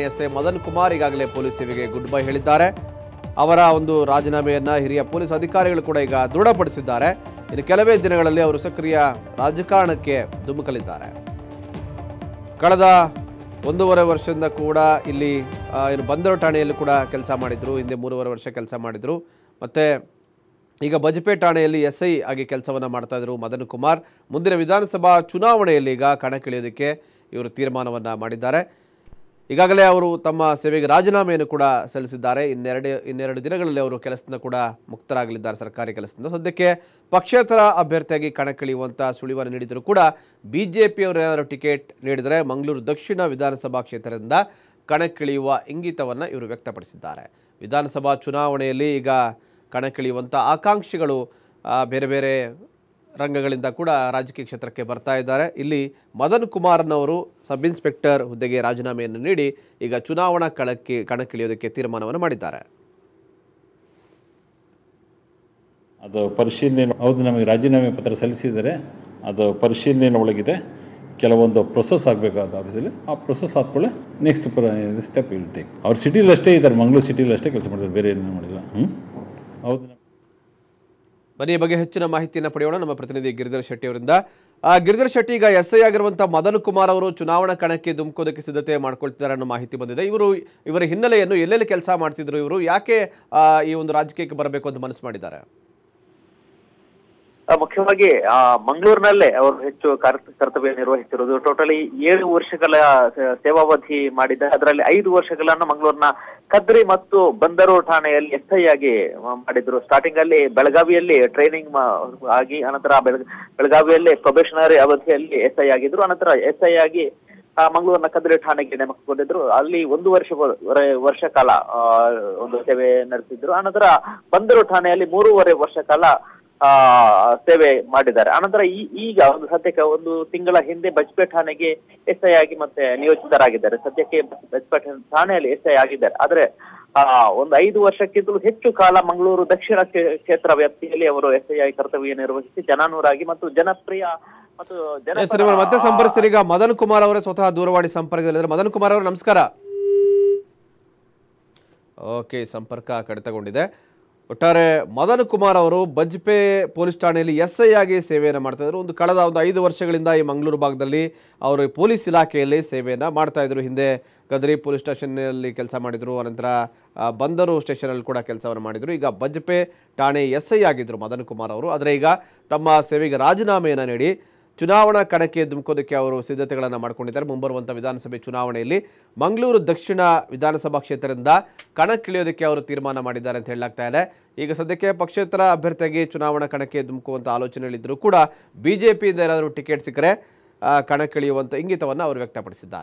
S A Madan Kumar ಈಗಾಗಲೇ police ಸೇವೆಗೆ good bye ಹೇಳಿದ್ದಾರೆ ಅವರ ಒಂದು ರಾಜೀನಾಮೆಯನ್ನ ಹಿರಿಯ ಪೊಲೀಸ್ ಅಧಿಕಾರಿಗಳು ಕೂಡ ಈಗ ದೃಢಪಡಿಸಿದ್ದಾರೆ ಇನ್ನು ಕೆಲವೇ ದಿನಗಳಲ್ಲಿ ಅವರು ಸಕ್ರಿಯ ರಾಜಕಾರಣಕ್ಕೆ ಧುಮುಕಲಿದ್ದಾರೆ ಕಳೆದ ಒಂದೂವರೆ ವರ್ಷದಿಂದ ಕೂಡ ಇಲ್ಲಿ ಏನು ಬಂದರು ಠಾಣೆಯಲ್ಲಿ ಕೂಡ ಕೆಲಸ ಮಾಡಿದರು ಹಿಂದೆ ಮೂರುವರೆ ವರ್ಷ ಕೆಲಸ ಮಾಡಿದರು ಮತ್ತು ಈಗ ಬಜಪೆ ಠಾಣೆಯಲ್ಲಿ ಎಸ್ ಐ ಆಗಿ ಕೆಲಸವನ್ನು ಮಾಡ್ತಾ ಇದ್ರು ಮದನ್ ಕುಮಾರ್ ಮುಂದಿನ ವಿಧಾನಸಭಾ ಚುನಾವಣೆಯಲ್ಲಿ ಈಗ ಕಣಕ್ಕಿಳಿಯೋದಕ್ಕೆ ಇವರು ತೀರ್ಮಾನವನ್ನು ಮಾಡಿದ್ದಾರೆ ಈಗಾಗಲೇ ಅವರು ತಮ್ಮ ಸೇವೆಗೆ ರಾಜೀನಾಮೆಯನ್ನು ಕೂಡ ಸಲ್ಲಿಸಿದ್ದಾರೆ ಇನ್ನೆರಡು ಇನ್ನೆರಡು ದಿನಗಳಲ್ಲಿ ಅವರು ಕೆಲಸದಿಂದ ಕೂಡ ಮುಕ್ತರಾಗಲಿದ್ದಾರೆ ಸರ್ಕಾರಿ ಕೆಲಸದಿಂದ ಸದ್ಯಕ್ಕೆ ಪಕ್ಷೇತರ ಅಭ್ಯರ್ಥಿಯಾಗಿ ಕಣಕ್ಕಿಳಿಯುವಂಥ ಸುಳಿವನ್ನು ನೀಡಿದರೂ ಕೂಡ ಬಿ ಜೆ ಟಿಕೆಟ್ ನೀಡಿದರೆ ಮಂಗಳೂರು ದಕ್ಷಿಣ ವಿಧಾನಸಭಾ ಕ್ಷೇತ್ರದಿಂದ ಕಣಕ್ಕಿಳಿಯುವ ಇಂಗಿತವನ್ನು ಇವರು ವ್ಯಕ್ತಪಡಿಸಿದ್ದಾರೆ ವಿಧಾನಸಭಾ ಚುನಾವಣೆಯಲ್ಲಿ ಈಗ ಕಣಕ್ಕಿಳಿಯುವಂಥ ಆಕಾಂಕ್ಷಿಗಳು ಬೇರೆ ಬೇರೆ ರಂಗಗಳಿಂದ ಕೂಡ ರಾಜಕೀಯ ಕ್ಷೇತ್ರಕ್ಕೆ ಬರ್ತಾ ಇದ್ದಾರೆ ಇಲ್ಲಿ ಮದನ್ ಕುಮಾರ್ನವರು ಸಬ್ ಇನ್ಸ್ಪೆಕ್ಟರ್ ಹುದ್ದೆಗೆ ರಾಜೀನಾಮೆಯನ್ನು ನೀಡಿ ಈಗ ಚುನಾವಣಾ ಕಳಕ್ಕೆ ಕಣಕ್ಕಿಳಿಯೋದಕ್ಕೆ ತೀರ್ಮಾನವನ್ನು ಮಾಡಿದ್ದಾರೆ ಅದು ಪರಿಶೀಲನೆ ಹೌದು ನಮಗೆ ರಾಜೀನಾಮೆ ಪತ್ರ ಸಲ್ಲಿಸಿದರೆ ಅದು ಪರಿಶೀಲನೆ ಒಳಗಿದೆ ಕೆಲವೊಂದು ಪ್ರೊಸೆಸ್ ಆಗಬೇಕಾದ ಆಫೀಸಲ್ಲಿ ಆ ಪ್ರೊಸೆಸ್ ಆದ್ಕೊಳ್ಳೆ ನೆಕ್ಸ್ಟ್ ಸ್ಟೆಪ್ ಇಲ್ಲಿ ಟೇಕ್ ಅವ್ರು ಸಿಟಿಲಷ್ಟೇ ಇದ್ದಾರೆ ಮಂಗಳೂರು ಸಿಟಿಲಷ್ಟೇ ಕೆಲಸ ಮಾಡಿದ್ದಾರೆ ಬೇರೆ ಏನೇನು ಮಾಡಿಲ್ಲ ಹ್ಞೂ ಹೌದು ಮನೆಯ ಬಗ್ಗೆ ಹೆಚ್ಚಿನ ಮಾಹಿತಿಯನ್ನು ಪಡೆಯೋಣ ನಮ್ಮ ಪ್ರತಿನಿಧಿ ಗಿರಿಧರ್ ಶೆಟ್ಟಿ ಅವರಿಂದ ಗಿರಿಧರ್ ಶೆಟ್ಟಿ ಈಗ ಎಸ್ ಐ ಆಗಿರುವಂತಹ ಮದನ್ ಕುಮಾರ್ ಅವರು ಚುನಾವಣಾ ಕಣಕ್ಕೆ ಧುಮುಕೋದಕ್ಕೆ ಸಿದ್ಧತೆ ಮಾಡ್ಕೊಳ್ತಿದ್ದಾರೆ ಅನ್ನೋ ಮಾಹಿತಿ ಬಂದಿದೆ ಇವರು ಇವರ ಹಿನ್ನೆಲೆಯನ್ನು ಎಲ್ಲೆಲ್ಲಿ ಕೆಲಸ ಮಾಡ್ತಿದ್ರು ಇವರು ಯಾಕೆ ಈ ಒಂದು ರಾಜಕೀಯಕ್ಕೆ ಬರಬೇಕು ಅಂತ ಮನಸ್ಸು ಮಾಡಿದ್ದಾರೆ ಮುಖ್ಯವಾಗಿ ಆ ಮಂಗಳೂರಿನಲ್ಲೇ ಅವರು ಹೆಚ್ಚು ಕರ್ತವ್ಯ ನಿರ್ವಹಿಸಿರುವುದು ಟೋಟಲಿ ಏಳು ವರ್ಷಗಳ ಸೇವಾವಧಿ ಮಾಡಿದ ಅದರಲ್ಲಿ ಐದು ವರ್ಷಗಳನ್ನು ಮಂಗಳೂರಿನ ಕದ್ರಿ ಮತ್ತು ಬಂದರು ಠಾಣೆಯಲ್ಲಿ ಎಸ್ಐ ಆಗಿ ಮಾಡಿದ್ರು ಸ್ಟಾರ್ಟಿಂಗ್ ಅಲ್ಲಿ ಬೆಳಗಾವಿಯಲ್ಲಿ ಟ್ರೈನಿಂಗ್ ಆಗಿ ಅನಂತರ ಬೆಳಗಾವಿಯಲ್ಲಿ ಪ್ರೊಬೇಷನರಿ ಅವಧಿಯಲ್ಲಿ ಎಸ್ಐ ಆಗಿದ್ರು ಅನಂತರ ಎಸ್ಐ ಆಗಿ ಮಂಗಳೂರಿನ ಕದ್ರಿ ಠಾಣೆಗೆ ನೇಮಕಗೊಂಡಿದ್ರು ಅಲ್ಲಿ ಒಂದು ವರ್ಷ ವರ್ಷ ಕಾಲ ಒಂದು ಸೇವೆ ನಡೆಸಿದ್ರು ಅನಂತರ ಬಂದರು ಠಾಣೆಯಲ್ಲಿ ಮೂರುವರೆ ವರ್ಷ ಕಾಲ ಆ ಸೇವೆ ಮಾಡಿದ್ದಾರೆ ಆನಂತರ ಈಗ ಒಂದು ಸದ್ಯಕ್ಕೆ ಒಂದು ತಿಂಗಳ ಹಿಂದೆ ಬಜ್ಪೇ ಠಾಣೆಗೆ ಎಸ್ ಐ ಆಗಿ ಮತ್ತೆ ನಿಯೋಜಿತರಾಗಿದ್ದಾರೆ ಸದ್ಯಕ್ಕೆ ಬಜ್ಪೇ ಠಾಣೆಯಲ್ಲಿ ಎಸ್ ಐ ಆಗಿದ್ದಾರೆ ಆದ್ರೆ ಒಂದು ಐದು ವರ್ಷಕ್ಕಿಂತಲೂ ಹೆಚ್ಚು ಕಾಲ ಮಂಗಳೂರು ದಕ್ಷಿಣ ಕ್ಷೇತ್ರ ವ್ಯಾಪ್ತಿಯಲ್ಲಿ ಅವರು ಎಸ್ ಐ ಕರ್ತವ್ಯ ನಿರ್ವಹಿಸಿ ಜನಾನೂರಾಗಿ ಮತ್ತು ಜನಪ್ರಿಯ ಮತ್ತು ಜನ ಮತ್ತೆ ಸಂಪರ್ಕಿಸರೀಗ ಮದನ್ ಕುಮಾರ್ ಅವರೇ ಸ್ವತಃ ದೂರವಾಣಿ ಸಂಪರ್ಕದಲ್ಲಿದ್ದಾರೆ ಮದನ್ ಕುಮಾರ್ ಅವರು ನಮಸ್ಕಾರ ಓಕೆ ಸಂಪರ್ಕ ಕಡಿತಗೊಂಡಿದೆ ಒಟ್ಟಾರೆ ಮದನ್ ಕುಮಾರ್ ಅವರು ಬಜ್ಪೆ ಪೊಲೀಸ್ ಠಾಣೆಯಲ್ಲಿ ಎಸ್ ಐ ಆಗಿ ಸೇವೆಯನ್ನು ಮಾಡ್ತಾ ಇದ್ರು ಒಂದು ಕಳೆದ ಒಂದು ಐದು ವರ್ಷಗಳಿಂದ ಈ ಮಂಗಳೂರು ಭಾಗದಲ್ಲಿ ಅವರು ಪೊಲೀಸ್ ಇಲಾಖೆಯಲ್ಲಿ ಸೇವೆಯನ್ನು ಮಾಡ್ತಾ ಇದ್ರು ಹಿಂದೆ ಗದ್ರಿ ಪೊಲೀಸ್ ಸ್ಟೇಷನ್ನಲ್ಲಿ ಕೆಲಸ ಮಾಡಿದರು ಅನಂತರ ಬಂದರು ಸ್ಟೇಷನಲ್ಲಿ ಕೂಡ ಕೆಲಸವನ್ನು ಮಾಡಿದರು ಈಗ ಬಜ್ಪೆ ಠಾಣೆ ಎಸ್ ಐ ಆಗಿದ್ದರು ಮದನ್ ಕುಮಾರ್ ಅವರು ಆದರೆ ಈಗ ತಮ್ಮ ಸೇವೆಗೆ ರಾಜೀನಾಮೆಯನ್ನು ನೀಡಿ ಚುನಾವಣಾ ಕಣಕ್ಕೆ ಧುಮುಕೋದಕ್ಕೆ ಅವರು ಸಿದ್ಧತೆಗಳನ್ನು ಮಾಡಿಕೊಂಡಿದ್ದಾರೆ ಮುಂಬರುವಂಥ ವಿಧಾನಸಭೆ ಚುನಾವಣೆಯಲ್ಲಿ ಮಂಗಳೂರು ದಕ್ಷಿಣ ವಿಧಾನಸಭಾ ಕ್ಷೇತ್ರದಿಂದ ಕಣಕ್ಕಿಳಿಯೋದಕ್ಕೆ ಅವರು ತೀರ್ಮಾನ ಮಾಡಿದ್ದಾರೆ ಅಂತ ಹೇಳಲಾಗ್ತಾ ಇದೆ ಈಗ ಸದ್ಯಕ್ಕೆ ಪಕ್ಷೇತರ ಅಭ್ಯರ್ಥಿಯಾಗಿ ಚುನಾವಣಾ ಕಣಕ್ಕೆ ಧುಮುಕುವಂಥ ಆಲೋಚನೆಗಳಿದ್ದರೂ ಕೂಡ ಬಿ ಜೆ ಪಿಯಿಂದ ಏನಾದರೂ ಟಿಕೆಟ್ ಸಿಕ್ಕರೆ ಕಣಕ್ಕಿಳಿಯುವಂಥ ಇಂಗಿತವನ್ನು ಅವರು ವ್ಯಕ್ತಪಡಿಸಿದ್ದಾರೆ